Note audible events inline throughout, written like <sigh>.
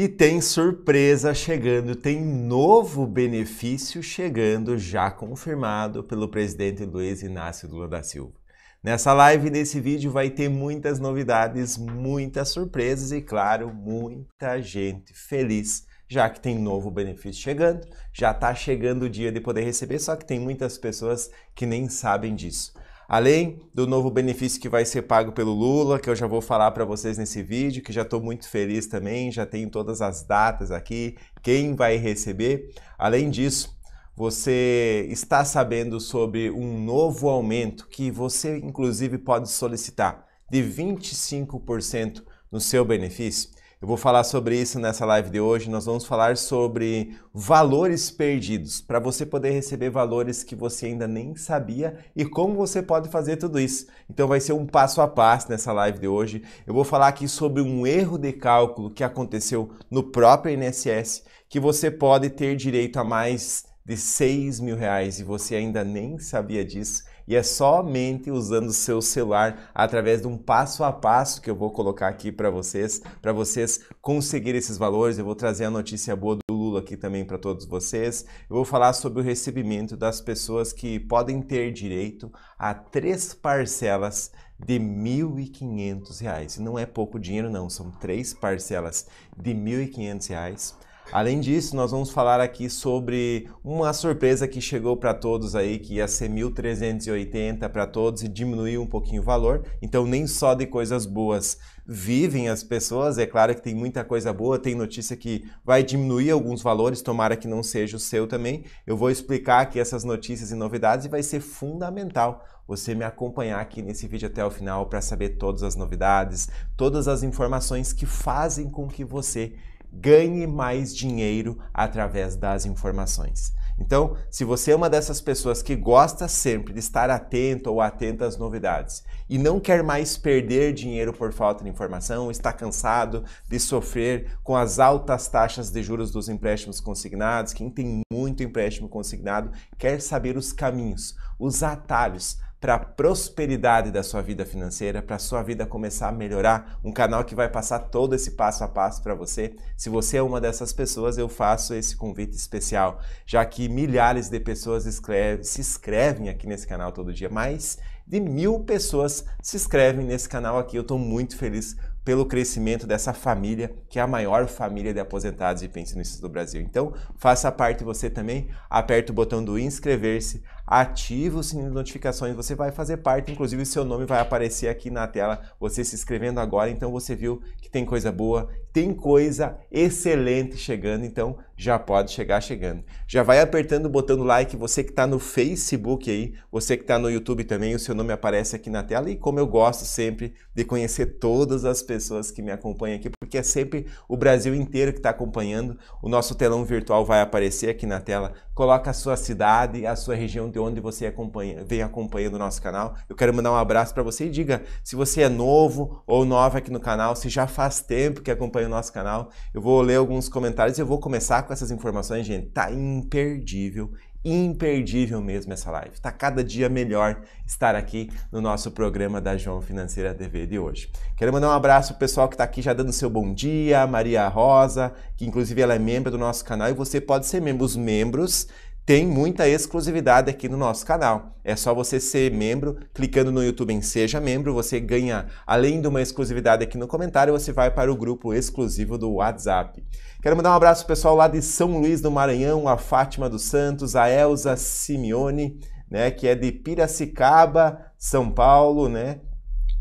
E tem surpresa chegando, tem novo benefício chegando, já confirmado pelo presidente Luiz Inácio Lula da Silva. Nessa live, nesse vídeo, vai ter muitas novidades, muitas surpresas e, claro, muita gente feliz, já que tem novo benefício chegando, já está chegando o dia de poder receber, só que tem muitas pessoas que nem sabem disso. Além do novo benefício que vai ser pago pelo Lula, que eu já vou falar para vocês nesse vídeo, que já estou muito feliz também, já tenho todas as datas aqui, quem vai receber. Além disso, você está sabendo sobre um novo aumento que você, inclusive, pode solicitar de 25% no seu benefício. Eu vou falar sobre isso nessa live de hoje. Nós vamos falar sobre valores perdidos, para você poder receber valores que você ainda nem sabia e como você pode fazer tudo isso. Então vai ser um passo a passo nessa live de hoje. Eu vou falar aqui sobre um erro de cálculo que aconteceu no próprio INSS, que você pode ter direito a mais de 6 mil reais e você ainda nem sabia disso. E é somente usando o seu celular através de um passo a passo que eu vou colocar aqui para vocês, para vocês conseguir esses valores. Eu vou trazer a notícia boa do Lula aqui também para todos vocês. Eu vou falar sobre o recebimento das pessoas que podem ter direito a três parcelas de R$ 1.500. não é pouco dinheiro não, são três parcelas de R$ 1.500 Além disso, nós vamos falar aqui sobre uma surpresa que chegou para todos aí, que ia ser 1.380 para todos e diminuiu um pouquinho o valor. Então, nem só de coisas boas vivem as pessoas. É claro que tem muita coisa boa, tem notícia que vai diminuir alguns valores, tomara que não seja o seu também. Eu vou explicar aqui essas notícias e novidades e vai ser fundamental você me acompanhar aqui nesse vídeo até o final para saber todas as novidades, todas as informações que fazem com que você ganhe mais dinheiro através das informações. Então, se você é uma dessas pessoas que gosta sempre de estar atento ou atenta às novidades e não quer mais perder dinheiro por falta de informação, está cansado de sofrer com as altas taxas de juros dos empréstimos consignados, quem tem muito empréstimo consignado quer saber os caminhos, os atalhos, para a prosperidade da sua vida financeira, para a sua vida começar a melhorar, um canal que vai passar todo esse passo a passo para você. Se você é uma dessas pessoas, eu faço esse convite especial, já que milhares de pessoas escreve, se inscrevem aqui nesse canal todo dia, mais de mil pessoas se inscrevem nesse canal aqui. Eu estou muito feliz pelo crescimento dessa família, que é a maior família de aposentados e pensionistas do Brasil. Então, faça parte você também, aperta o botão do inscrever-se, ative o sininho de notificações, você vai fazer parte, inclusive seu nome vai aparecer aqui na tela, você se inscrevendo agora, então você viu que tem coisa boa, tem coisa excelente chegando, então já pode chegar chegando. Já vai apertando o botão do like, você que está no Facebook aí, você que está no YouTube também, o seu nome aparece aqui na tela e como eu gosto sempre de conhecer todas as pessoas que me acompanham aqui, porque é sempre o Brasil inteiro que está acompanhando, o nosso telão virtual vai aparecer aqui na tela, coloca a sua cidade, a sua região de onde você acompanha, vem acompanhando o nosso canal. Eu quero mandar um abraço para você e diga se você é novo ou nova aqui no canal, se já faz tempo que acompanha o nosso canal. Eu vou ler alguns comentários e eu vou começar com essas informações, gente. Tá imperdível imperdível mesmo essa live. Está cada dia melhor estar aqui no nosso programa da João Financeira TV de hoje. Quero mandar um abraço pro pessoal que está aqui já dando seu bom dia, Maria Rosa, que inclusive ela é membro do nosso canal e você pode ser membro. Os membros tem muita exclusividade aqui no nosso canal. É só você ser membro, clicando no YouTube em Seja Membro, você ganha, além de uma exclusividade aqui no comentário, você vai para o grupo exclusivo do WhatsApp. Quero mandar um abraço pro pessoal lá de São Luís do Maranhão, a Fátima dos Santos, a Elza Simeone, né, que é de Piracicaba, São Paulo, né?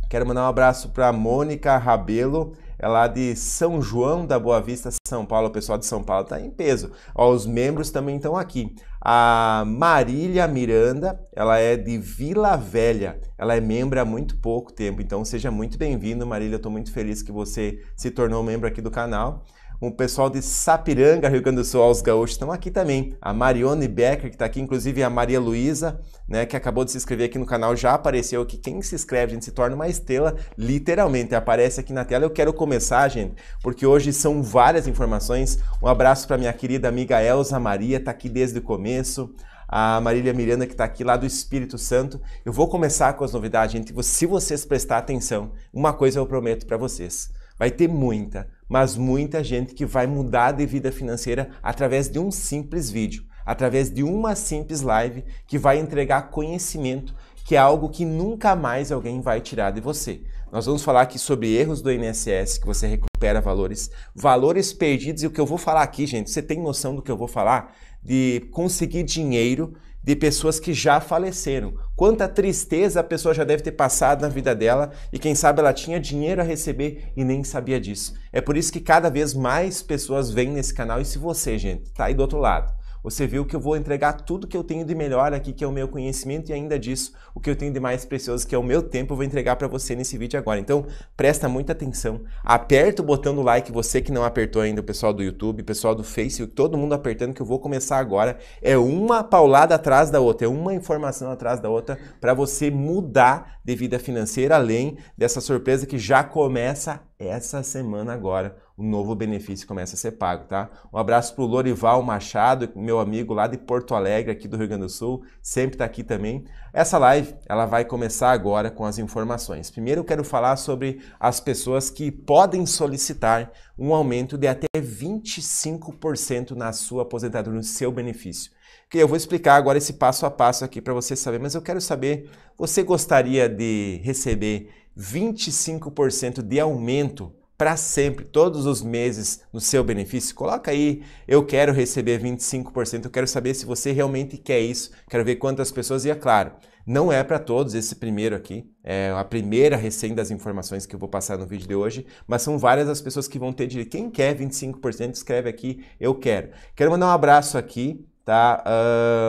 Quero mandar um abraço para Mônica Rabelo, é lá de São João da Boa Vista, São Paulo. O pessoal de São Paulo está em peso. Ó, os membros também estão aqui. A Marília Miranda, ela é de Vila Velha. Ela é membro há muito pouco tempo, então seja muito bem-vindo, Marília. Eu estou muito feliz que você se tornou membro aqui do canal o pessoal de Sapiranga, Rio Grande do Sul, os gaúchos estão aqui também. A Marione Becker, que está aqui, inclusive a Maria Luísa, né, que acabou de se inscrever aqui no canal, já apareceu aqui. Quem se inscreve, a gente se torna uma estrela, literalmente, aparece aqui na tela. Eu quero começar, gente, porque hoje são várias informações. Um abraço para minha querida amiga Elza Maria, está aqui desde o começo a Marília Miranda, que está aqui lá do Espírito Santo. Eu vou começar com as novidades, gente. Se vocês prestar atenção, uma coisa eu prometo para vocês: vai ter muita, mas muita gente que vai mudar de vida financeira através de um simples vídeo, através de uma simples live que vai entregar conhecimento, que é algo que nunca mais alguém vai tirar de você. Nós vamos falar aqui sobre erros do INSS que você recupera valores, valores perdidos e o que eu vou falar aqui, gente, você tem noção do que eu vou falar de conseguir dinheiro de pessoas que já faleceram. Quanta tristeza a pessoa já deve ter passado na vida dela e quem sabe ela tinha dinheiro a receber e nem sabia disso. É por isso que cada vez mais pessoas vêm nesse canal e se você, gente, tá aí do outro lado você viu que eu vou entregar tudo que eu tenho de melhor aqui, que é o meu conhecimento e ainda disso, o que eu tenho de mais precioso, que é o meu tempo, eu vou entregar para você nesse vídeo agora. Então, presta muita atenção. Aperta o botão do like, você que não apertou ainda, o pessoal do YouTube, o pessoal do Facebook, todo mundo apertando que eu vou começar agora. É uma paulada atrás da outra, é uma informação atrás da outra para você mudar de vida financeira além dessa surpresa que já começa essa semana agora o novo benefício começa a ser pago, tá? Um abraço para o Lorival Machado, meu amigo lá de Porto Alegre, aqui do Rio Grande do Sul, sempre está aqui também. Essa live, ela vai começar agora com as informações. Primeiro eu quero falar sobre as pessoas que podem solicitar um aumento de até 25% na sua aposentadoria, no seu benefício que eu vou explicar agora esse passo a passo aqui para você saber, mas eu quero saber, você gostaria de receber 25% de aumento para sempre, todos os meses, no seu benefício, coloca aí, eu quero receber 25%, eu quero saber se você realmente quer isso, quero ver quantas pessoas, e é claro, não é para todos esse primeiro aqui, é a primeira recém das informações que eu vou passar no vídeo de hoje, mas são várias as pessoas que vão ter direito. Quem quer 25%, escreve aqui, eu quero. Quero mandar um abraço aqui tá?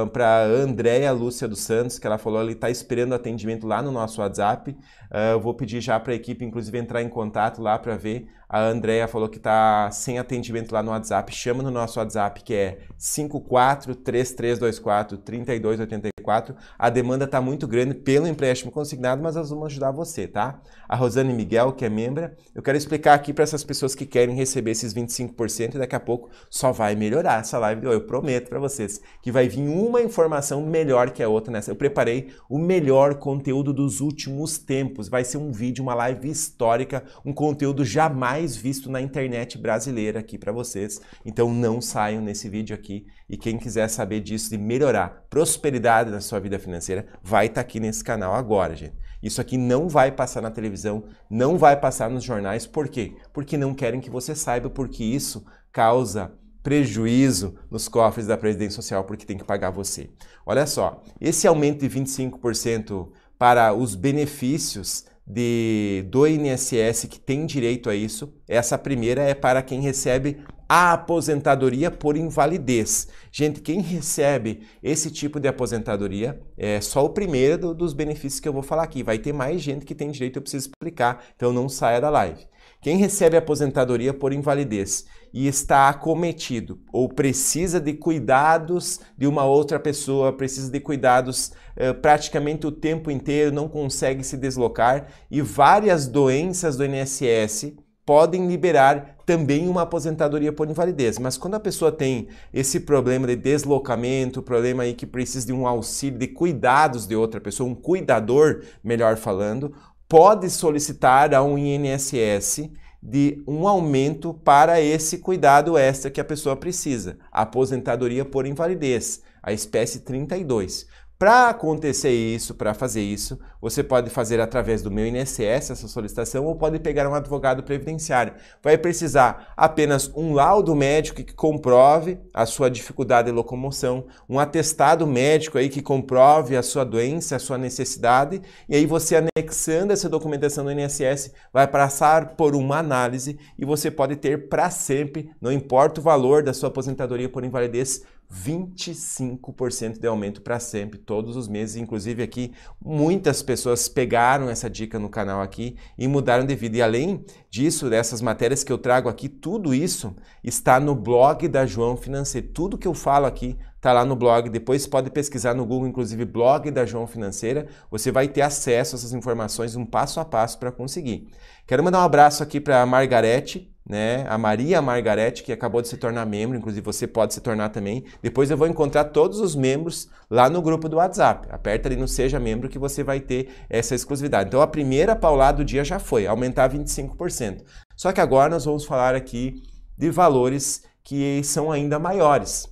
Uh, para Andréia Lúcia dos Santos, que ela falou, ele está esperando atendimento lá no nosso WhatsApp. Uh, eu vou pedir já para a equipe, inclusive, entrar em contato lá para ver a Andrea falou que está sem atendimento lá no WhatsApp. Chama no nosso WhatsApp que é 5433243284. A demanda está muito grande pelo empréstimo consignado, mas nós vamos ajudar você, tá? A Rosane Miguel, que é membra, eu quero explicar aqui para essas pessoas que querem receber esses 25% e daqui a pouco só vai melhorar essa live. Eu prometo para vocês que vai vir uma informação melhor que a outra nessa. Eu preparei o melhor conteúdo dos últimos tempos. Vai ser um vídeo, uma live histórica, um conteúdo jamais mais visto na internet brasileira aqui para vocês. Então não saiam nesse vídeo aqui. E quem quiser saber disso e melhorar prosperidade na sua vida financeira, vai estar tá aqui nesse canal agora, gente. Isso aqui não vai passar na televisão, não vai passar nos jornais. Por quê? Porque não querem que você saiba, porque isso causa prejuízo nos cofres da Previdência Social, porque tem que pagar você. Olha só, esse aumento de 25% para os benefícios de, do INSS que tem direito a isso. Essa primeira é para quem recebe a aposentadoria por invalidez. Gente, quem recebe esse tipo de aposentadoria é só o primeiro do, dos benefícios que eu vou falar aqui. Vai ter mais gente que tem direito, eu preciso explicar, então não saia da live. Quem recebe aposentadoria por invalidez e está acometido ou precisa de cuidados de uma outra pessoa, precisa de cuidados eh, praticamente o tempo inteiro, não consegue se deslocar e várias doenças do INSS podem liberar também uma aposentadoria por invalidez. Mas quando a pessoa tem esse problema de deslocamento, problema aí que precisa de um auxílio, de cuidados de outra pessoa, um cuidador, melhor falando, pode solicitar a um INSS de um aumento para esse cuidado extra que a pessoa precisa, a aposentadoria por invalidez, a espécie 32. Para acontecer isso, para fazer isso, você pode fazer através do meu INSS essa solicitação ou pode pegar um advogado previdenciário. Vai precisar apenas um laudo médico que comprove a sua dificuldade de locomoção, um atestado médico aí que comprove a sua doença, a sua necessidade, e aí você anexando essa documentação do INSS vai passar por uma análise e você pode ter para sempre, não importa o valor da sua aposentadoria por invalidez, 25% de aumento para sempre, todos os meses. Inclusive aqui, muitas pessoas pegaram essa dica no canal aqui e mudaram de vida. E além disso, dessas matérias que eu trago aqui, tudo isso está no blog da João Financeiro. Tudo que eu falo aqui está lá no blog. Depois pode pesquisar no Google, inclusive blog da João Financeira. Você vai ter acesso a essas informações, um passo a passo para conseguir. Quero mandar um abraço aqui para a Margarete, né? A Maria Margarete, que acabou de se tornar membro, inclusive você pode se tornar também. Depois eu vou encontrar todos os membros lá no grupo do WhatsApp. Aperta ali no Seja Membro que você vai ter essa exclusividade. Então a primeira paulada do dia já foi, aumentar 25%. Só que agora nós vamos falar aqui de valores que são ainda maiores.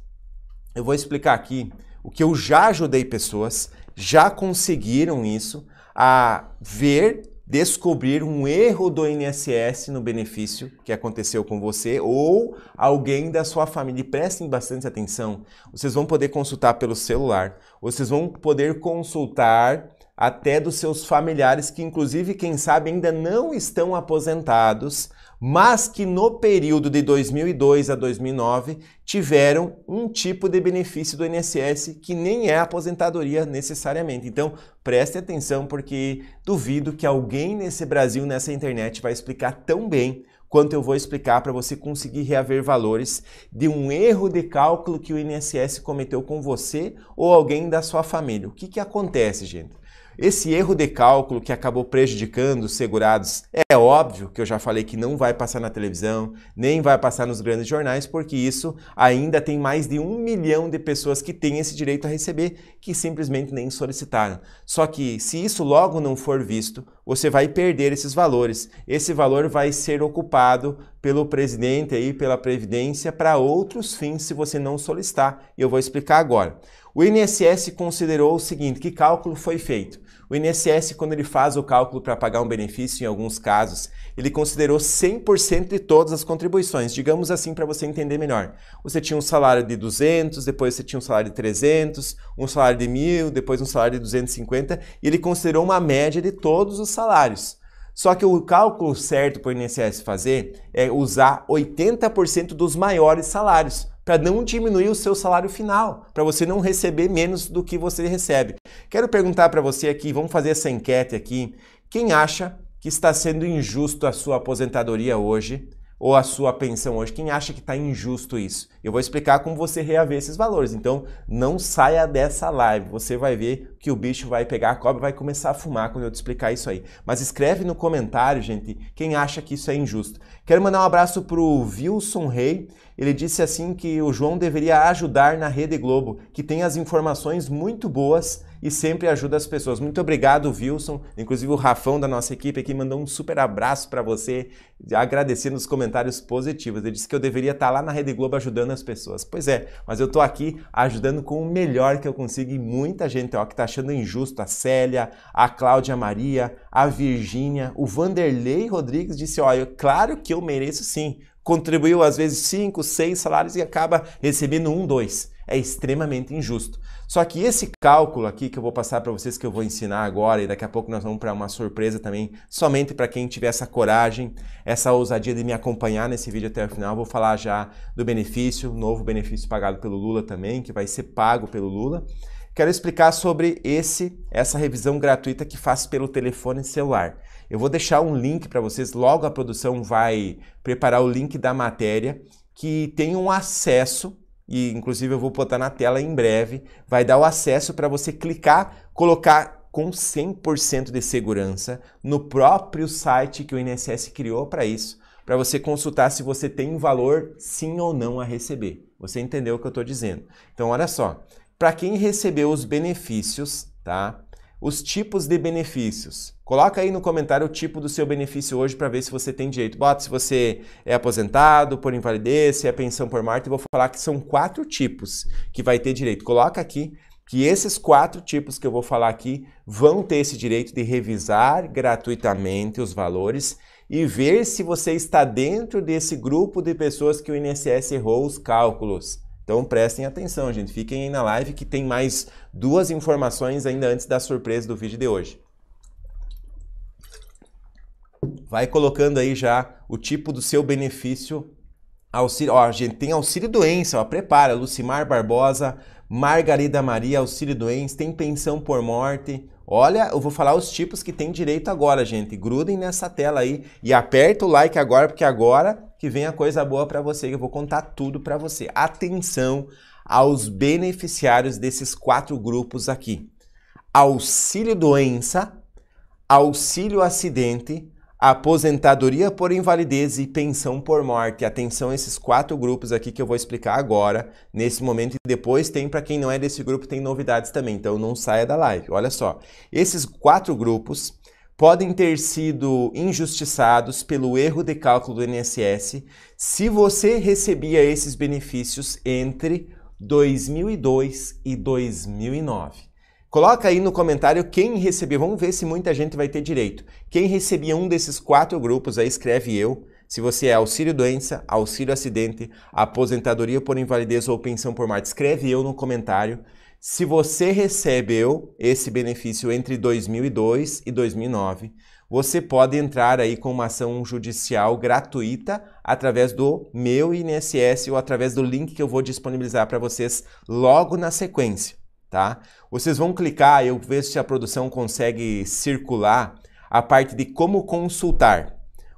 Eu vou explicar aqui o que eu já ajudei pessoas, já conseguiram isso, a ver descobrir um erro do INSS no benefício que aconteceu com você ou alguém da sua família. E prestem bastante atenção. Vocês vão poder consultar pelo celular, vocês vão poder consultar até dos seus familiares que inclusive, quem sabe, ainda não estão aposentados mas que no período de 2002 a 2009 tiveram um tipo de benefício do INSS que nem é aposentadoria necessariamente. Então, preste atenção porque duvido que alguém nesse Brasil, nessa internet, vai explicar tão bem quanto eu vou explicar para você conseguir reaver valores de um erro de cálculo que o INSS cometeu com você ou alguém da sua família. O que, que acontece, gente? Esse erro de cálculo que acabou prejudicando os segurados é óbvio que eu já falei que não vai passar na televisão, nem vai passar nos grandes jornais, porque isso ainda tem mais de um milhão de pessoas que têm esse direito a receber que simplesmente nem solicitaram. Só que se isso logo não for visto, você vai perder esses valores. Esse valor vai ser ocupado pelo presidente aí, pela Previdência, para outros fins se você não solicitar. E eu vou explicar agora. O INSS considerou o seguinte: que cálculo foi feito? O INSS, quando ele faz o cálculo para pagar um benefício, em alguns casos, ele considerou 100% de todas as contribuições. Digamos assim, para você entender melhor. Você tinha um salário de 200, depois você tinha um salário de 300, um salário de 1.000, depois um salário de 250, e ele considerou uma média de todos os salários. Só que o cálculo certo para o INSS fazer é usar 80% dos maiores salários para não diminuir o seu salário final, para você não receber menos do que você recebe. Quero perguntar para você aqui, vamos fazer essa enquete aqui. Quem acha que está sendo injusto a sua aposentadoria hoje? ou a sua pensão hoje? Quem acha que está injusto isso? Eu vou explicar como você reaver esses valores. Então, não saia dessa live. Você vai ver que o bicho vai pegar a cobra vai começar a fumar quando eu te explicar isso aí. Mas escreve no comentário, gente, quem acha que isso é injusto. Quero mandar um abraço pro Wilson Rey. Ele disse assim que o João deveria ajudar na Rede Globo, que tem as informações muito boas e sempre ajuda as pessoas. Muito obrigado, Wilson. Inclusive o Rafão da nossa equipe aqui mandou um super abraço para você, agradecendo os comentários positivos. Ele disse que eu deveria estar tá lá na Rede Globo ajudando as pessoas. Pois é, mas eu estou aqui ajudando com o melhor que eu consigo e muita gente ó, que está achando injusto. A Célia, a Cláudia Maria, a Virgínia, o Vanderlei Rodrigues disse, ó, eu, claro que eu mereço sim contribuiu às vezes cinco, seis salários e acaba recebendo um, dois. É extremamente injusto. Só que esse cálculo aqui que eu vou passar para vocês, que eu vou ensinar agora, e daqui a pouco nós vamos para uma surpresa também, somente para quem tiver essa coragem, essa ousadia de me acompanhar nesse vídeo até o final. Eu vou falar já do benefício, novo benefício pagado pelo Lula também, que vai ser pago pelo Lula quero explicar sobre esse essa revisão gratuita que faço pelo telefone celular. Eu vou deixar um link para vocês, logo a produção vai preparar o link da matéria que tem um acesso e inclusive eu vou botar na tela em breve, vai dar o acesso para você clicar, colocar com 100% de segurança no próprio site que o INSS criou para isso, para você consultar se você tem um valor sim ou não a receber. Você entendeu o que eu estou dizendo. Então, olha só, para quem recebeu os benefícios, tá? Os tipos de benefícios. Coloca aí no comentário o tipo do seu benefício hoje para ver se você tem direito. Bota se você é aposentado por invalidez, se é pensão por morte. vou falar que são quatro tipos que vai ter direito. Coloca aqui que esses quatro tipos que eu vou falar aqui vão ter esse direito de revisar gratuitamente os valores e ver se você está dentro desse grupo de pessoas que o INSS errou os cálculos. Então prestem atenção, gente. Fiquem aí na live que tem mais duas informações ainda antes da surpresa do vídeo de hoje. Vai colocando aí já o tipo do seu benefício. Auxílio, ó, gente, tem auxílio doença, ó, prepara, Lucimar Barbosa, Margarida Maria, auxílio doença, tem pensão por morte, Olha, eu vou falar os tipos que tem direito agora, gente. Grudem nessa tela aí e aperta o like agora, porque agora que vem a coisa boa para você, eu vou contar tudo para você. Atenção aos beneficiários desses quatro grupos aqui. Auxílio doença, auxílio acidente, aposentadoria por invalidez e pensão por morte. Atenção a esses quatro grupos aqui que eu vou explicar agora, nesse momento e depois tem para quem não é desse grupo tem novidades também, então não saia da live. Olha só. Esses quatro grupos podem ter sido injustiçados pelo erro de cálculo do INSS se você recebia esses benefícios entre 2002 e 2009. Coloca aí no comentário quem recebeu. Vamos ver se muita gente vai ter direito. Quem recebia um desses quatro grupos aí, escreve eu. Se você é auxílio doença, auxílio acidente, aposentadoria por invalidez ou pensão por morte, escreve eu no comentário. Se você recebeu esse benefício entre 2002 e 2009, você pode entrar aí com uma ação judicial gratuita através do meu INSS ou através do link que eu vou disponibilizar para vocês logo na sequência tá? Vocês vão clicar, eu vejo se a produção consegue circular a parte de como consultar.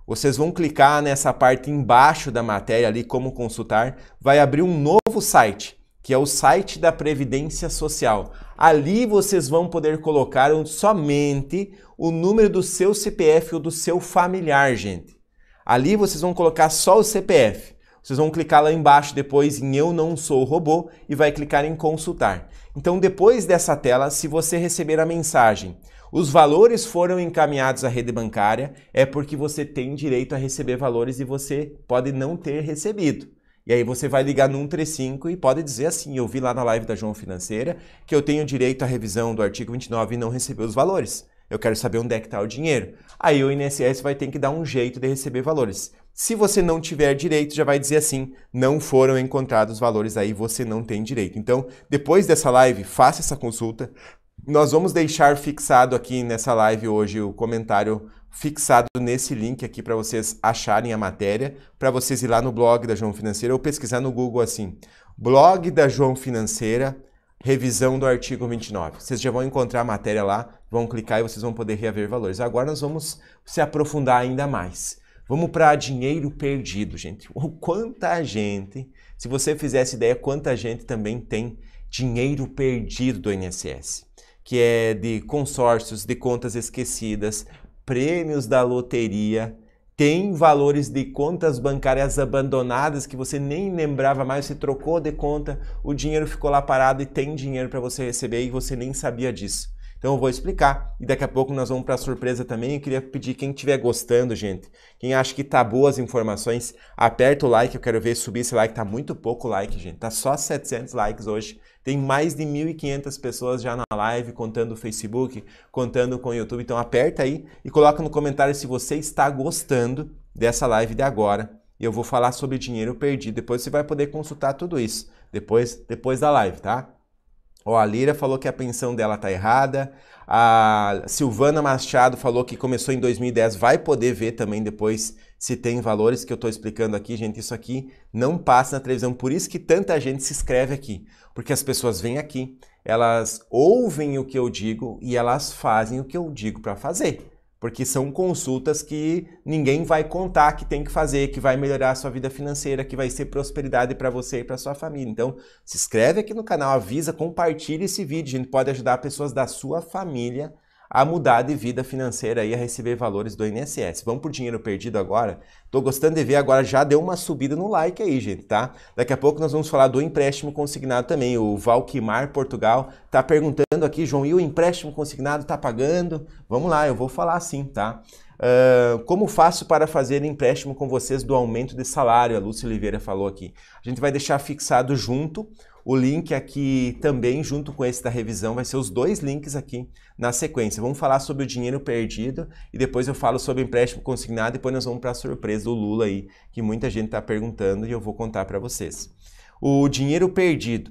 Vocês vão clicar nessa parte embaixo da matéria ali, como consultar, vai abrir um novo site, que é o site da Previdência Social. Ali vocês vão poder colocar somente o número do seu CPF ou do seu familiar, gente. Ali vocês vão colocar só o CPF. Vocês vão clicar lá embaixo depois em Eu Não Sou Robô e vai clicar em Consultar. Então, depois dessa tela, se você receber a mensagem, os valores foram encaminhados à rede bancária, é porque você tem direito a receber valores e você pode não ter recebido. E aí você vai ligar no 135 e pode dizer assim: eu vi lá na live da João Financeira que eu tenho direito à revisão do artigo 29 e não recebi os valores. Eu quero saber onde é que está o dinheiro. Aí o INSS vai ter que dar um jeito de receber valores. Se você não tiver direito, já vai dizer assim: não foram encontrados valores aí, você não tem direito. Então, depois dessa live, faça essa consulta. Nós vamos deixar fixado aqui nessa live hoje o comentário fixado nesse link aqui para vocês acharem a matéria, para vocês ir lá no blog da João Financeira ou pesquisar no Google assim: blog da João Financeira, revisão do artigo 29. Vocês já vão encontrar a matéria lá, vão clicar e vocês vão poder reaver valores. Agora nós vamos se aprofundar ainda mais. Vamos para dinheiro perdido, gente. <laughs> Ou quanta gente, se você fizesse ideia, quanta gente também tem dinheiro perdido do INSS, que é de consórcios, de contas esquecidas, prêmios da loteria, tem valores de contas bancárias abandonadas que você nem lembrava mais, você trocou de conta, o dinheiro ficou lá parado e tem dinheiro para você receber e você nem sabia disso. Então eu vou explicar e daqui a pouco nós vamos para a surpresa também. Eu queria pedir quem estiver gostando, gente, quem acha que tá boas as informações, aperta o like, eu quero ver subir esse like, tá muito pouco like, gente. Tá só 700 likes hoje. Tem mais de 1.500 pessoas já na live, contando o Facebook, contando com o YouTube. Então aperta aí e coloca no comentário se você está gostando dessa live de agora. E eu vou falar sobre dinheiro perdido. Depois você vai poder consultar tudo isso, depois, depois da live, tá? Ó, a Lira falou que a pensão dela tá errada. A Silvana Machado falou que começou em 2010, vai poder ver também depois se tem valores que eu estou explicando aqui, gente. Isso aqui não passa na televisão, por isso que tanta gente se inscreve aqui, porque as pessoas vêm aqui, elas ouvem o que eu digo e elas fazem o que eu digo para fazer porque são consultas que ninguém vai contar que tem que fazer, que vai melhorar a sua vida financeira, que vai ser prosperidade para você e para sua família. Então, se inscreve aqui no canal, avisa, compartilha esse vídeo, a gente pode ajudar pessoas da sua família a mudar de vida financeira e a receber valores do INSS. Vamos por dinheiro perdido agora? Tô gostando de ver agora, já deu uma subida no like aí, gente, tá? Daqui a pouco nós vamos falar do empréstimo consignado também. O Valquimar Portugal tá perguntando aqui, João, e o empréstimo consignado tá pagando? Vamos lá, eu vou falar sim, tá? Uh, como faço para fazer empréstimo com vocês do aumento de salário? A Lúcia Oliveira falou aqui. A gente vai deixar fixado junto o link aqui também, junto com esse da revisão, vai ser os dois links aqui na sequência. Vamos falar sobre o dinheiro perdido e depois eu falo sobre o empréstimo consignado e depois nós vamos para a surpresa do Lula aí, que muita gente está perguntando e eu vou contar para vocês. O dinheiro perdido.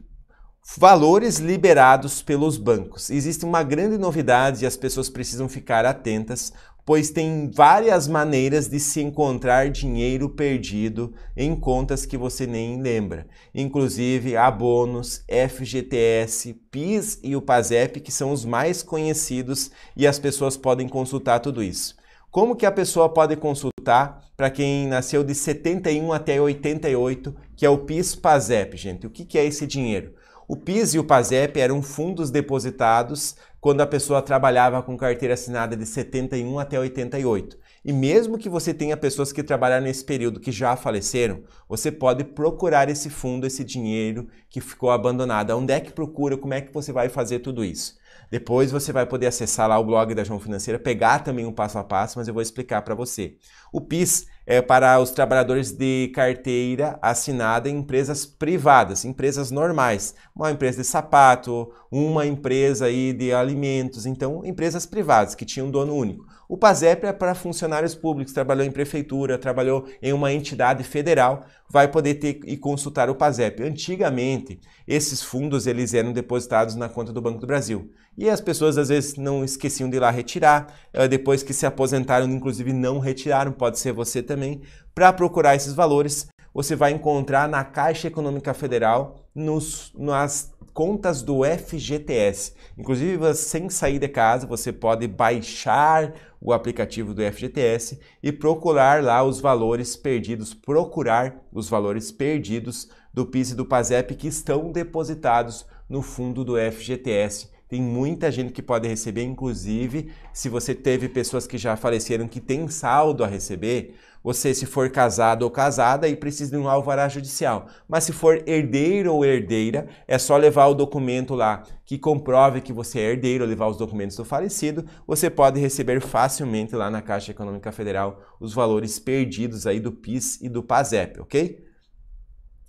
Valores liberados pelos bancos. Existe uma grande novidade e as pessoas precisam ficar atentas pois tem várias maneiras de se encontrar dinheiro perdido em contas que você nem lembra, inclusive abonos, FGTS, PIS e o PASEP, que são os mais conhecidos e as pessoas podem consultar tudo isso. Como que a pessoa pode consultar para quem nasceu de 71 até 88, que é o PIS-PASEP, gente? O que, que é esse dinheiro? O PIS e o PASEP eram fundos depositados quando a pessoa trabalhava com carteira assinada de 71 até 88. E mesmo que você tenha pessoas que trabalharam nesse período que já faleceram, você pode procurar esse fundo, esse dinheiro que ficou abandonado. Onde é que procura? Como é que você vai fazer tudo isso? Depois você vai poder acessar lá o blog da João Financeira, pegar também um passo a passo, mas eu vou explicar para você. O PIS é para os trabalhadores de carteira assinada em empresas privadas, empresas normais, uma empresa de sapato, uma empresa aí de alimentos, então empresas privadas que tinham um dono único. O PASEP é para funcionários públicos, trabalhou em prefeitura, trabalhou em uma entidade federal, vai poder ter e consultar o PASEP. Antigamente, esses fundos eles eram depositados na conta do Banco do Brasil. E as pessoas às vezes não esqueciam de ir lá retirar, eh, depois que se aposentaram, inclusive não retiraram, pode ser você também, para procurar esses valores. Você vai encontrar na Caixa Econômica Federal, nos, nas contas do FGTS. Inclusive, sem sair de casa, você pode baixar o aplicativo do FGTS e procurar lá os valores perdidos, procurar os valores perdidos do PIS e do PASEP que estão depositados no fundo do FGTS. Tem muita gente que pode receber, inclusive, se você teve pessoas que já faleceram que tem saldo a receber, você, se for casado ou casada, aí precisa de um alvará judicial. Mas se for herdeiro ou herdeira, é só levar o documento lá que comprove que você é herdeiro, levar os documentos do falecido, você pode receber facilmente lá na Caixa Econômica Federal os valores perdidos aí do PIS e do PASEP, ok?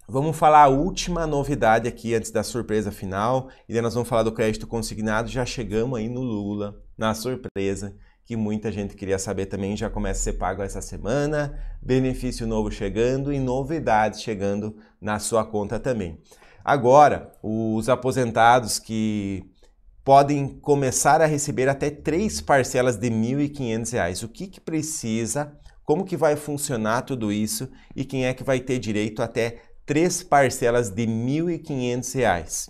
Vamos falar a última novidade aqui antes da surpresa final, e daí nós vamos falar do crédito consignado, já chegamos aí no Lula, na surpresa que muita gente queria saber também, já começa a ser pago essa semana, benefício novo chegando e novidades chegando na sua conta também. Agora, os aposentados que podem começar a receber até três parcelas de R$ 1.500. O que, que precisa, como que vai funcionar tudo isso e quem é que vai ter direito até três parcelas de R$ 1.500?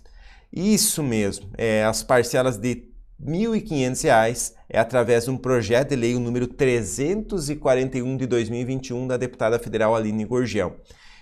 Isso mesmo, é, as parcelas de R$ 1.500 é através de um projeto de lei o número 341 de 2021 da deputada federal Aline Gorgião.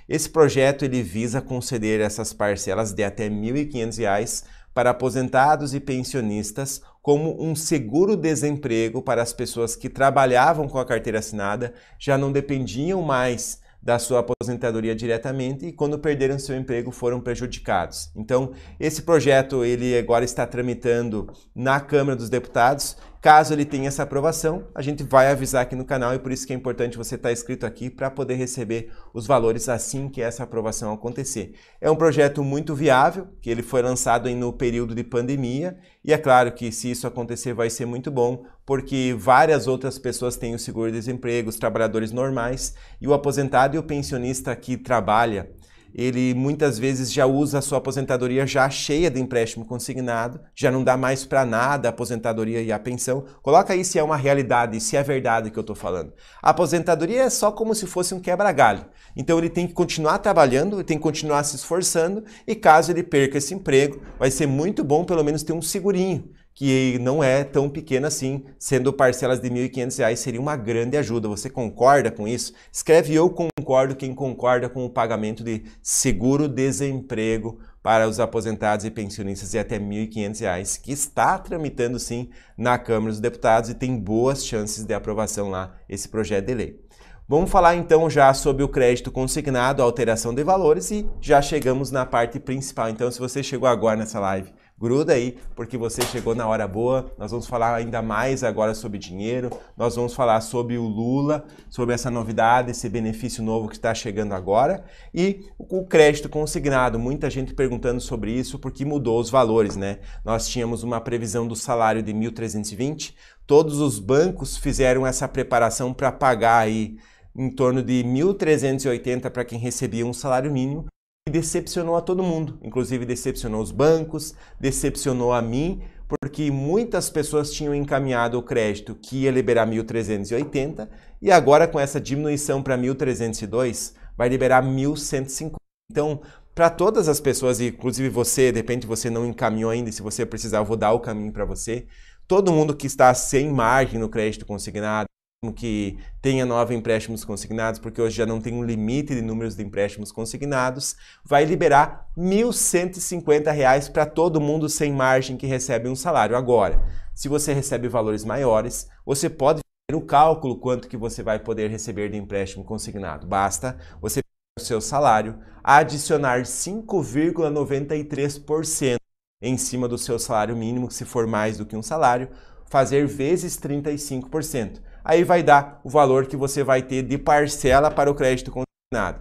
Esse projeto ele visa conceder essas parcelas de até R$ 1.500 para aposentados e pensionistas como um seguro-desemprego para as pessoas que trabalhavam com a carteira assinada, já não dependiam mais da sua aposentadoria diretamente e quando perderam seu emprego foram prejudicados. Então, esse projeto ele agora está tramitando na Câmara dos Deputados Caso ele tenha essa aprovação, a gente vai avisar aqui no canal e por isso que é importante você estar tá inscrito aqui para poder receber os valores assim que essa aprovação acontecer. É um projeto muito viável, que ele foi lançado no período de pandemia e é claro que se isso acontecer vai ser muito bom, porque várias outras pessoas têm o seguro-desemprego, os trabalhadores normais e o aposentado e o pensionista que trabalha ele muitas vezes já usa a sua aposentadoria já cheia de empréstimo consignado, já não dá mais para nada a aposentadoria e a pensão. Coloca aí se é uma realidade, se é verdade que eu estou falando. A aposentadoria é só como se fosse um quebra-galho. Então ele tem que continuar trabalhando, tem que continuar se esforçando e caso ele perca esse emprego, vai ser muito bom pelo menos ter um segurinho que não é tão pequena assim, sendo parcelas de R$ 1.500 seria uma grande ajuda. Você concorda com isso? Escreve eu concordo quem concorda com o pagamento de seguro-desemprego para os aposentados e pensionistas de até R$ 1.500, que está tramitando sim na Câmara dos Deputados e tem boas chances de aprovação lá esse projeto de lei. Vamos falar então já sobre o crédito consignado, a alteração de valores e já chegamos na parte principal. Então, se você chegou agora nessa live, Gruda aí, porque você chegou na hora boa. Nós vamos falar ainda mais agora sobre dinheiro. Nós vamos falar sobre o Lula, sobre essa novidade, esse benefício novo que está chegando agora e o crédito consignado. Muita gente perguntando sobre isso porque mudou os valores, né? Nós tínhamos uma previsão do salário de 1.320. Todos os bancos fizeram essa preparação para pagar aí em torno de 1.380 para quem recebia um salário mínimo e decepcionou a todo mundo, inclusive decepcionou os bancos, decepcionou a mim, porque muitas pessoas tinham encaminhado o crédito que ia liberar 1.380 e agora com essa diminuição para 1.302 vai liberar 1.150. Então, para todas as pessoas, inclusive você, de repente você não encaminhou ainda, se você precisar, eu vou dar o caminho para você. Todo mundo que está sem margem no crédito consignado, que tenha nove empréstimos consignados, porque hoje já não tem um limite de números de empréstimos consignados, vai liberar R$ 1.150 para todo mundo sem margem que recebe um salário agora. Se você recebe valores maiores, você pode fazer o cálculo quanto que você vai poder receber de empréstimo consignado. Basta você o seu salário, adicionar 5,93% em cima do seu salário mínimo, se for mais do que um salário, fazer vezes 35% aí vai dar o valor que você vai ter de parcela para o crédito consignado.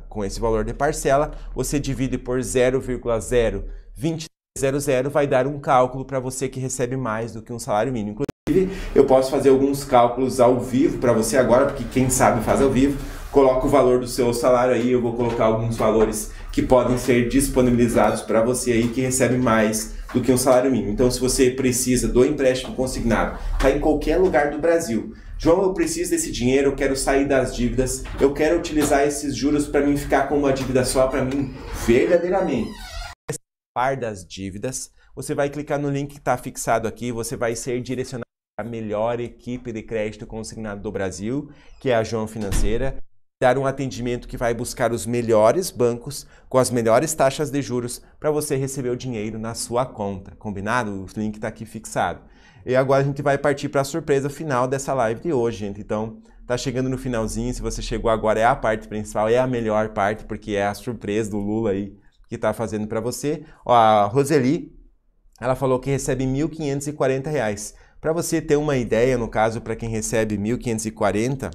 Com esse valor de parcela, você divide por 0,02300, vai dar um cálculo para você que recebe mais do que um salário mínimo. Inclusive, eu posso fazer alguns cálculos ao vivo para você agora, porque quem sabe faz ao vivo. Coloca o valor do seu salário aí, eu vou colocar alguns valores que podem ser disponibilizados para você aí que recebe mais do que um salário mínimo. Então, se você precisa do empréstimo consignado, está em qualquer lugar do Brasil João, eu preciso desse dinheiro, eu quero sair das dívidas, eu quero utilizar esses juros para mim ficar com uma dívida só para mim verdadeiramente. Par das dívidas, você vai clicar no link que está fixado aqui, você vai ser direcionado à melhor equipe de crédito consignado do Brasil, que é a João Financeira dar um atendimento que vai buscar os melhores bancos com as melhores taxas de juros para você receber o dinheiro na sua conta. Combinado? O link está aqui fixado. E agora a gente vai partir para a surpresa final dessa live de hoje, gente. Então, tá chegando no finalzinho. Se você chegou agora, é a parte principal, é a melhor parte, porque é a surpresa do Lula aí que tá fazendo para você. Ó, a Roseli, ela falou que recebe R$ 1.540. Para você ter uma ideia, no caso, para quem recebe R$ 1.540,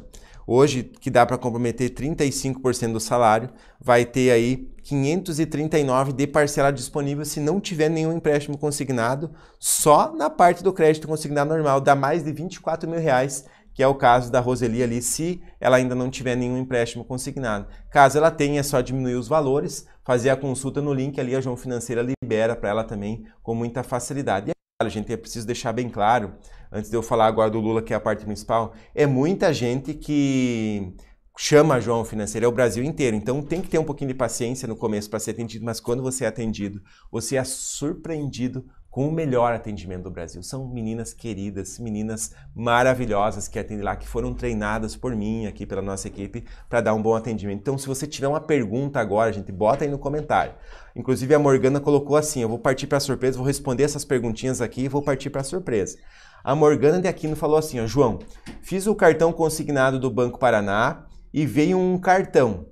hoje que dá para comprometer 35% do salário, vai ter aí 539 de parcela disponível se não tiver nenhum empréstimo consignado, só na parte do crédito consignado normal, dá mais de 24 mil reais, que é o caso da Roseli ali, se ela ainda não tiver nenhum empréstimo consignado. Caso ela tenha, é só diminuir os valores, fazer a consulta no link ali, a João Financeira libera para ela também com muita facilidade. E, é claro, gente, é preciso deixar bem claro antes de eu falar agora do Lula, que é a parte principal, é muita gente que chama João Financeiro, é o Brasil inteiro. Então tem que ter um pouquinho de paciência no começo para ser atendido, mas quando você é atendido, você é surpreendido com o melhor atendimento do Brasil. São meninas queridas, meninas maravilhosas que atendem lá, que foram treinadas por mim aqui pela nossa equipe para dar um bom atendimento. Então, se você tiver uma pergunta agora, gente, bota aí no comentário. Inclusive a Morgana colocou assim: eu vou partir para a surpresa, vou responder essas perguntinhas aqui e vou partir para a surpresa. A Morgana de Aquino falou assim, ó, João, fiz o cartão consignado do Banco Paraná e veio um cartão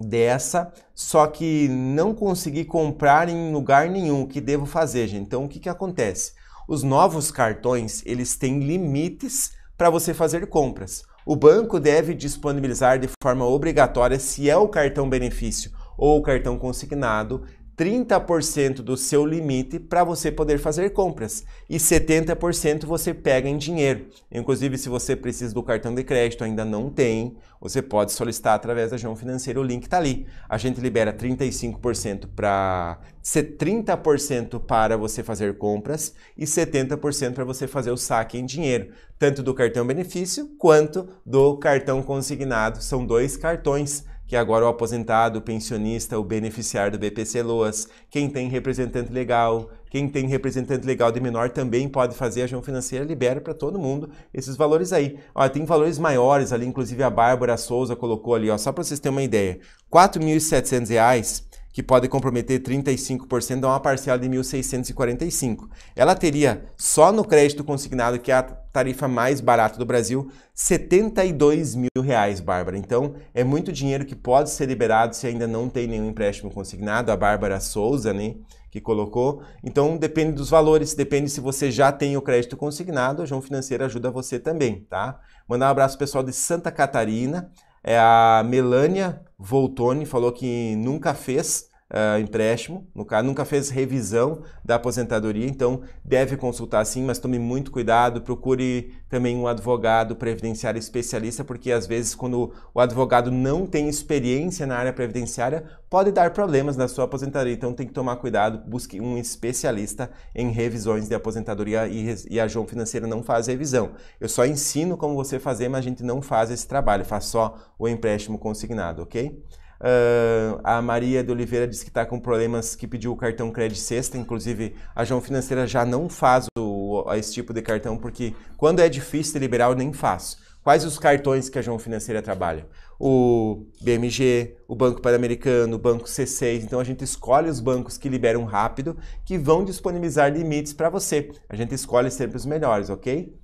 dessa, só que não consegui comprar em lugar nenhum. O que devo fazer, gente? Então, o que, que acontece? Os novos cartões, eles têm limites para você fazer compras. O banco deve disponibilizar de forma obrigatória, se é o cartão benefício ou o cartão consignado, 30% do seu limite para você poder fazer compras e 70% você pega em dinheiro. Inclusive, se você precisa do cartão de crédito, ainda não tem, você pode solicitar através da João Financeiro, o link está ali. A gente libera 35% para ser 30% para você fazer compras e 70% para você fazer o saque em dinheiro, tanto do cartão benefício quanto do cartão consignado. São dois cartões que agora o aposentado, o pensionista, o beneficiário do BPC Loas, quem tem representante legal, quem tem representante legal de menor também pode fazer a gestão financeira, libera para todo mundo esses valores aí. Ó, tem valores maiores ali, inclusive a Bárbara Souza colocou ali, ó, só para vocês terem uma ideia, R$ 4.700 que pode comprometer 35%, dá é uma parcela de 1.645. Ela teria, só no crédito consignado, que é a tarifa mais barata do Brasil, 72 mil reais, Bárbara. Então, é muito dinheiro que pode ser liberado se ainda não tem nenhum empréstimo consignado. A Bárbara Souza, né, que colocou. Então, depende dos valores, depende se você já tem o crédito consignado, a João Financeira ajuda você também, tá? Mandar um abraço pessoal de Santa Catarina. É a Melania Voltoni falou que nunca fez uh, empréstimo, no caso, nunca fez revisão da aposentadoria, então deve consultar sim, mas tome muito cuidado, procure também um advogado previdenciário especialista, porque às vezes quando o advogado não tem experiência na área previdenciária, pode dar problemas na sua aposentadoria, então tem que tomar cuidado, busque um especialista em revisões de aposentadoria e, e a João Financeira não faz revisão. Eu só ensino como você fazer, mas a gente não faz esse trabalho, faz só o empréstimo consignado, ok? Uh, a Maria de Oliveira disse que está com problemas que pediu o cartão crédito sexta, inclusive a João Financeira já não faz o, esse tipo de cartão, porque quando é difícil liberar, eu nem faço. Quais os cartões que a João Financeira trabalha? O BMG, o Banco Pan-Americano, o Banco C6. Então a gente escolhe os bancos que liberam rápido, que vão disponibilizar limites para você. A gente escolhe sempre os melhores, ok?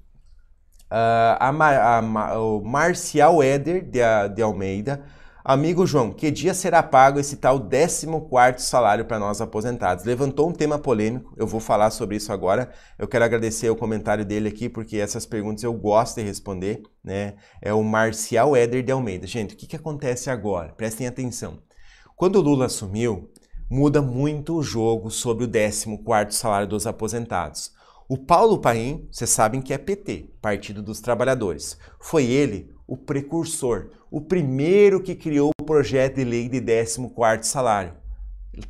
Uh, a, a, o Marcial Eder de, de Almeida Amigo João, que dia será pago esse tal 14º salário para nós aposentados? Levantou um tema polêmico, eu vou falar sobre isso agora. Eu quero agradecer o comentário dele aqui, porque essas perguntas eu gosto de responder, né? É o Marcial Éder de Almeida. Gente, o que, que acontece agora? Prestem atenção. Quando o Lula assumiu, muda muito o jogo sobre o 14º salário dos aposentados. O Paulo Paim, vocês sabem que é PT, Partido dos Trabalhadores. Foi ele o precursor, o primeiro que criou o projeto de lei de 14 salário.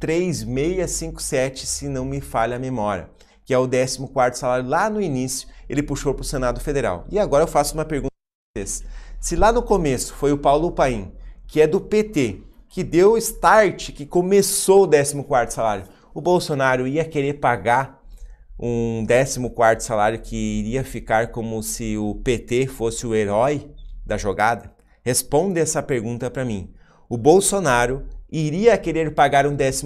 3657, se não me falha a memória, que é o 14 salário lá no início, ele puxou para o Senado Federal. E agora eu faço uma pergunta para vocês. Se lá no começo foi o Paulo Paim, que é do PT, que deu o start, que começou o 14 salário, o Bolsonaro ia querer pagar um 14 salário que iria ficar como se o PT fosse o herói da jogada? Responda essa pergunta para mim. O Bolsonaro iria querer pagar um 14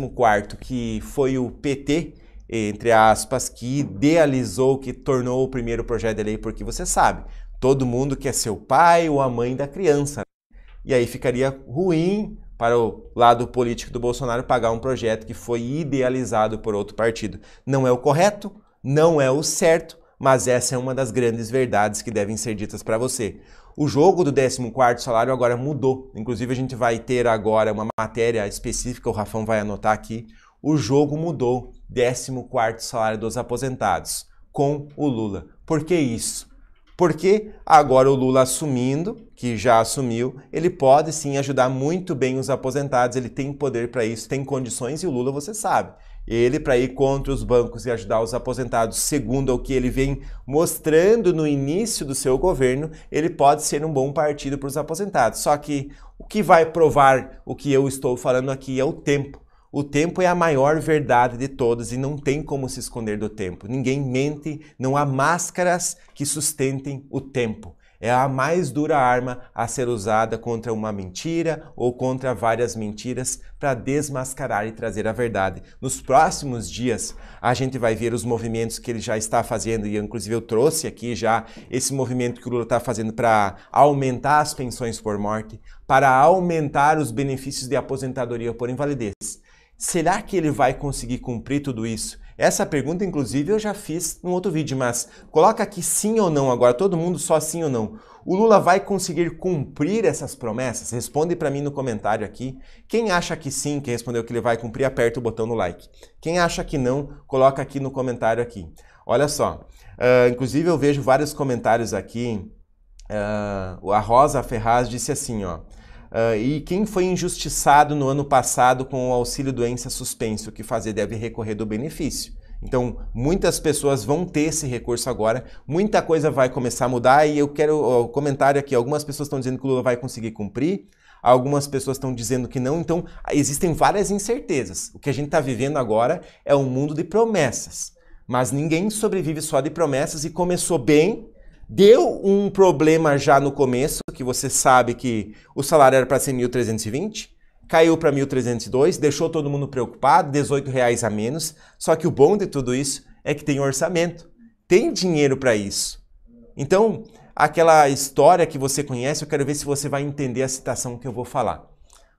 que foi o PT, entre aspas, que idealizou, que tornou o primeiro projeto de lei, porque você sabe, todo mundo quer seu pai ou a mãe da criança. Né? E aí ficaria ruim para o lado político do Bolsonaro pagar um projeto que foi idealizado por outro partido. Não é o correto, não é o certo, mas essa é uma das grandes verdades que devem ser ditas para você. O jogo do 14 salário agora mudou. Inclusive a gente vai ter agora uma matéria específica, o Rafão vai anotar aqui. O jogo mudou, 14 salário dos aposentados, com o Lula. Por que isso? Porque agora o Lula assumindo, que já assumiu, ele pode sim ajudar muito bem os aposentados, ele tem poder para isso, tem condições e o Lula, você sabe, ele para ir contra os bancos e ajudar os aposentados, segundo o que ele vem mostrando no início do seu governo, ele pode ser um bom partido para os aposentados. Só que o que vai provar o que eu estou falando aqui é o tempo. O tempo é a maior verdade de todas e não tem como se esconder do tempo. Ninguém mente, não há máscaras que sustentem o tempo é a mais dura arma a ser usada contra uma mentira ou contra várias mentiras para desmascarar e trazer a verdade. Nos próximos dias, a gente vai ver os movimentos que ele já está fazendo, e inclusive eu trouxe aqui já esse movimento que o Lula está fazendo para aumentar as pensões por morte, para aumentar os benefícios de aposentadoria por invalidez. Será que ele vai conseguir cumprir tudo isso? Essa pergunta, inclusive, eu já fiz num outro vídeo, mas coloca aqui sim ou não agora, todo mundo só sim ou não. O Lula vai conseguir cumprir essas promessas? Responde para mim no comentário aqui. Quem acha que sim, quem respondeu que ele vai cumprir, aperta o botão no like. Quem acha que não, coloca aqui no comentário aqui. Olha só, uh, inclusive eu vejo vários comentários aqui. Uh, a Rosa Ferraz disse assim, ó. Uh, e quem foi injustiçado no ano passado com o auxílio doença suspenso, o que fazer? Deve recorrer do benefício. Então, muitas pessoas vão ter esse recurso agora, muita coisa vai começar a mudar e eu quero o comentário aqui. Algumas pessoas estão dizendo que o Lula vai conseguir cumprir, algumas pessoas estão dizendo que não, então existem várias incertezas. O que a gente está vivendo agora é um mundo de promessas, mas ninguém sobrevive só de promessas e começou bem, deu um problema já no começo, que você sabe que o salário era para ser 1.320, caiu para 1.302, deixou todo mundo preocupado, 18 reais a menos. Só que o bom de tudo isso é que tem orçamento, tem dinheiro para isso. Então, aquela história que você conhece, eu quero ver se você vai entender a citação que eu vou falar.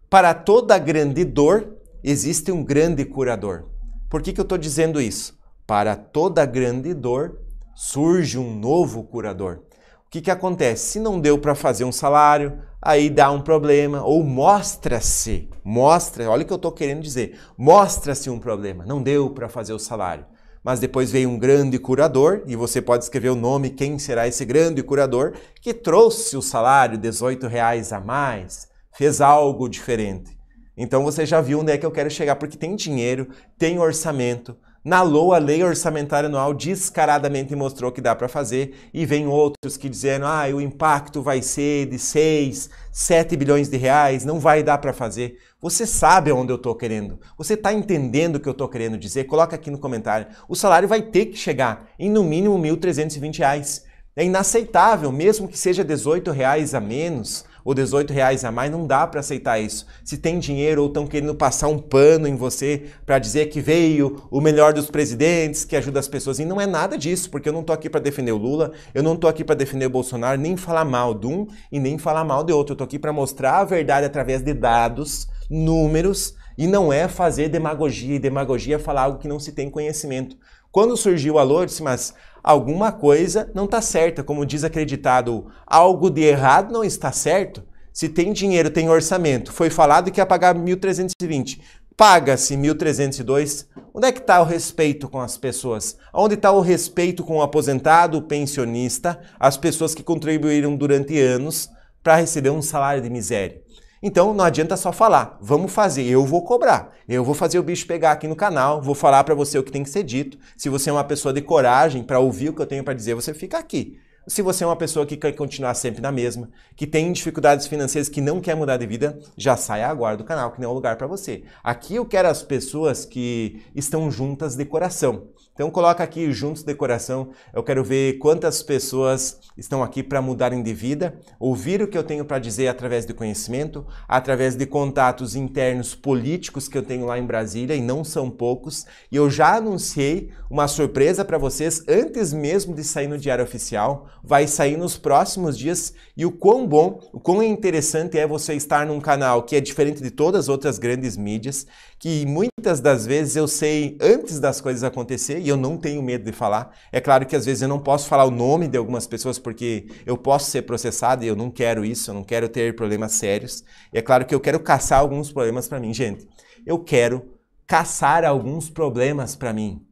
Para toda grande dor existe um grande curador. Por que, que eu estou dizendo isso? Para toda grande dor surge um novo curador. O que, que acontece? Se não deu para fazer um salário, aí dá um problema, ou mostra-se, mostra, olha o que eu estou querendo dizer, mostra-se um problema, não deu para fazer o salário. Mas depois veio um grande curador, e você pode escrever o nome, quem será esse grande curador, que trouxe o salário, 18 reais a mais, fez algo diferente. Então você já viu onde é que eu quero chegar, porque tem dinheiro, tem orçamento, na LOA, a Lei Orçamentária Anual descaradamente mostrou que dá para fazer, e vem outros que dizendo, ah, o impacto vai ser de 6, 7 bilhões de reais, não vai dar para fazer. Você sabe onde eu estou querendo, você está entendendo o que eu estou querendo dizer? Coloca aqui no comentário. O salário vai ter que chegar em no mínimo R$ 1.320. É inaceitável, mesmo que seja R$ 18 reais a menos, ou 18 reais a mais, não dá para aceitar isso. Se tem dinheiro ou estão querendo passar um pano em você para dizer que veio o melhor dos presidentes, que ajuda as pessoas, e não é nada disso, porque eu não estou aqui para defender o Lula, eu não estou aqui para defender o Bolsonaro, nem falar mal de um e nem falar mal de outro. Eu estou aqui para mostrar a verdade através de dados, números, e não é fazer demagogia, e demagogia é falar algo que não se tem conhecimento. Quando surgiu a Lourdes, mas alguma coisa não está certa. Como diz acreditado, algo de errado não está certo. Se tem dinheiro, tem orçamento. Foi falado que ia pagar 1.320. Paga-se 1.302. Onde é que está o respeito com as pessoas? Onde está o respeito com o aposentado, o pensionista, as pessoas que contribuíram durante anos para receber um salário de miséria? Então não adianta só falar, vamos fazer, eu vou cobrar. Eu vou fazer o bicho pegar aqui no canal, vou falar para você o que tem que ser dito. Se você é uma pessoa de coragem para ouvir o que eu tenho para dizer, você fica aqui. Se você é uma pessoa que quer continuar sempre na mesma, que tem dificuldades financeiras, que não quer mudar de vida, já saia agora do canal, que não é o lugar para você. Aqui eu quero as pessoas que estão juntas de coração. Então coloca aqui juntos decoração. Eu quero ver quantas pessoas estão aqui para mudarem de vida, ouvir o que eu tenho para dizer através de conhecimento, através de contatos internos políticos que eu tenho lá em Brasília e não são poucos. E eu já anunciei uma surpresa para vocês antes mesmo de sair no Diário Oficial. Vai sair nos próximos dias e o quão bom, o quão interessante é você estar num canal que é diferente de todas as outras grandes mídias, que muitas das vezes eu sei antes das coisas acontecerem e eu não tenho medo de falar. É claro que às vezes eu não posso falar o nome de algumas pessoas porque eu posso ser processado e eu não quero isso, eu não quero ter problemas sérios. E é claro que eu quero caçar alguns problemas para mim, gente. Eu quero caçar alguns problemas para mim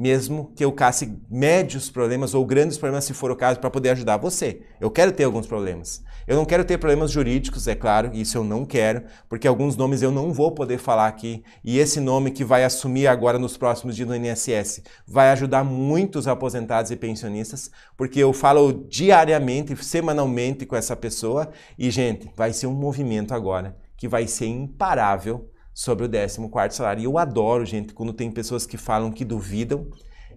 mesmo que eu case médios problemas ou grandes problemas, se for o caso, para poder ajudar você. Eu quero ter alguns problemas. Eu não quero ter problemas jurídicos, é claro, isso eu não quero, porque alguns nomes eu não vou poder falar aqui, e esse nome que vai assumir agora nos próximos dias no INSS vai ajudar muitos aposentados e pensionistas, porque eu falo diariamente, semanalmente com essa pessoa, e gente, vai ser um movimento agora que vai ser imparável sobre o 14 salário. E eu adoro, gente, quando tem pessoas que falam que duvidam,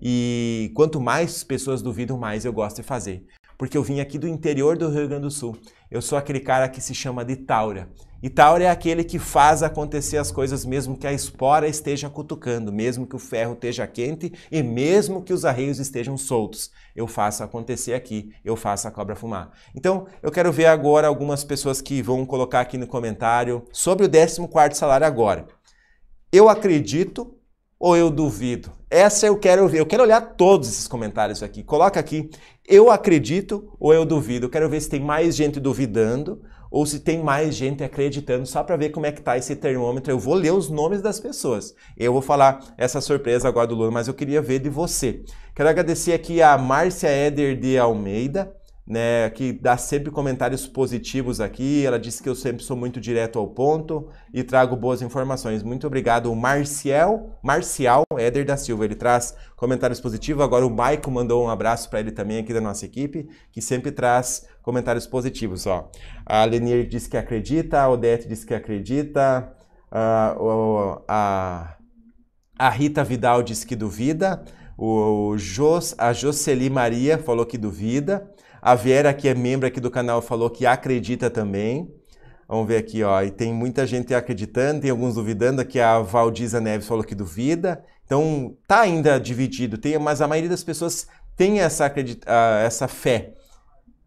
e quanto mais pessoas duvidam, mais eu gosto de fazer. Porque eu vim aqui do interior do Rio Grande do Sul. Eu sou aquele cara que se chama de Taura. E Tauro é aquele que faz acontecer as coisas mesmo que a espora esteja cutucando, mesmo que o ferro esteja quente e mesmo que os arreios estejam soltos. Eu faço acontecer aqui, eu faço a cobra fumar. Então, eu quero ver agora algumas pessoas que vão colocar aqui no comentário sobre o 14º salário agora. Eu acredito ou eu duvido? Essa eu quero ver. Eu quero olhar todos esses comentários aqui. Coloca aqui, eu acredito ou eu duvido. Eu quero ver se tem mais gente duvidando ou se tem mais gente acreditando só para ver como é que tá esse termômetro. Eu vou ler os nomes das pessoas. Eu vou falar essa surpresa agora do Lula, mas eu queria ver de você. Quero agradecer aqui a Márcia Eder de Almeida. Né, que dá sempre comentários positivos aqui. Ela disse que eu sempre sou muito direto ao ponto e trago boas informações. Muito obrigado, o Marcial, Marcial Éder da Silva. Ele traz comentários positivos. Agora o Maico mandou um abraço para ele também aqui da nossa equipe, que sempre traz comentários positivos. Ó. A Lenir disse que acredita, a Odete disse que acredita, a, a, a Rita Vidal disse que duvida, o Jos, a Jocely Maria falou que duvida, a Vera, que é membro aqui do canal, falou que acredita também. Vamos ver aqui, ó. E tem muita gente acreditando, tem alguns duvidando. Aqui a Valdiza Neves falou que duvida. Então, tá ainda dividido, tem, mas a maioria das pessoas tem essa, ah, essa fé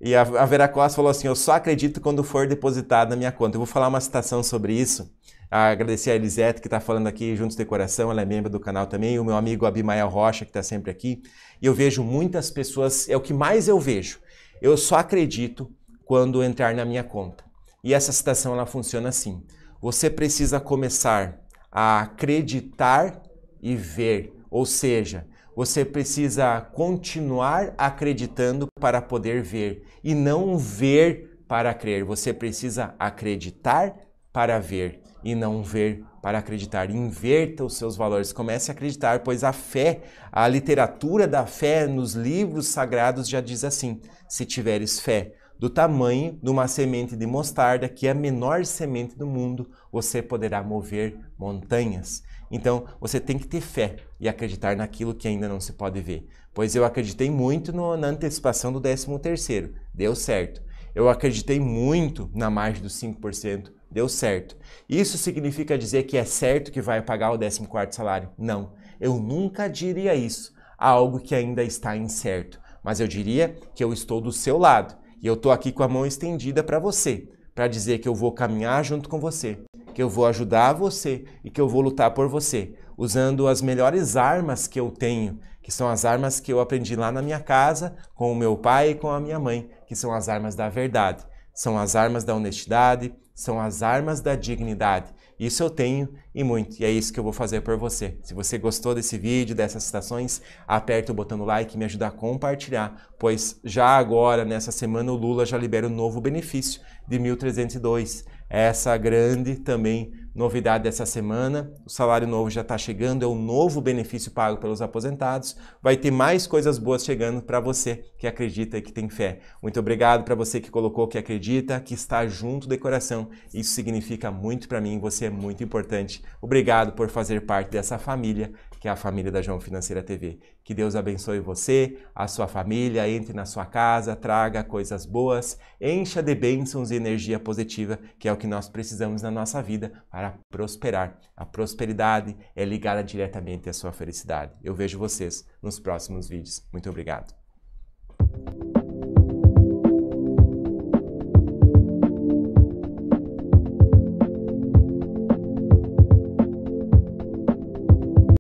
e a, a Costa falou assim: Eu só acredito quando for depositado na minha conta. Eu vou falar uma citação sobre isso. Agradecer a Elisete, que está falando aqui juntos de coração, ela é membro do canal também, o meu amigo Abimael Rocha, que está sempre aqui. E eu vejo muitas pessoas, é o que mais eu vejo. Eu só acredito quando entrar na minha conta. E essa citação ela funciona assim: Você precisa começar a acreditar e ver. Ou seja, você precisa continuar acreditando para poder ver e não ver para crer. Você precisa acreditar para ver e não ver para acreditar. Inverta os seus valores, comece a acreditar, pois a fé, a literatura da fé nos livros sagrados já diz assim: se tiveres fé do tamanho de uma semente de mostarda, que é a menor semente do mundo, você poderá mover montanhas. Então, você tem que ter fé e acreditar naquilo que ainda não se pode ver. Pois eu acreditei muito no, na antecipação do 13º, deu certo. Eu acreditei muito na margem dos 5%, deu certo. Isso significa dizer que é certo que vai pagar o 14º salário? Não, eu nunca diria isso, algo que ainda está incerto. Mas eu diria que eu estou do seu lado e eu estou aqui com a mão estendida para você para dizer que eu vou caminhar junto com você, que eu vou ajudar você e que eu vou lutar por você, usando as melhores armas que eu tenho, que são as armas que eu aprendi lá na minha casa, com o meu pai e com a minha mãe, que são as armas da verdade, são as armas da honestidade, são as armas da dignidade, isso eu tenho e muito, e é isso que eu vou fazer por você. Se você gostou desse vídeo, dessas citações, aperta o botão like e me ajuda a compartilhar, pois já agora, nessa semana, o Lula já libera um novo benefício de 1.302 essa grande também novidade dessa semana. O salário novo já está chegando, é o um novo benefício pago pelos aposentados. Vai ter mais coisas boas chegando para você que acredita e que tem fé. Muito obrigado para você que colocou que acredita, que está junto do coração. Isso significa muito para mim, você é muito importante. Obrigado por fazer parte dessa família que é a família da João Financeira TV. Que Deus abençoe você, a sua família, entre na sua casa, traga coisas boas, encha de bênçãos e energia positiva, que é o que nós precisamos na nossa vida para prosperar. A prosperidade é ligada diretamente à sua felicidade. Eu vejo vocês nos próximos vídeos. Muito obrigado.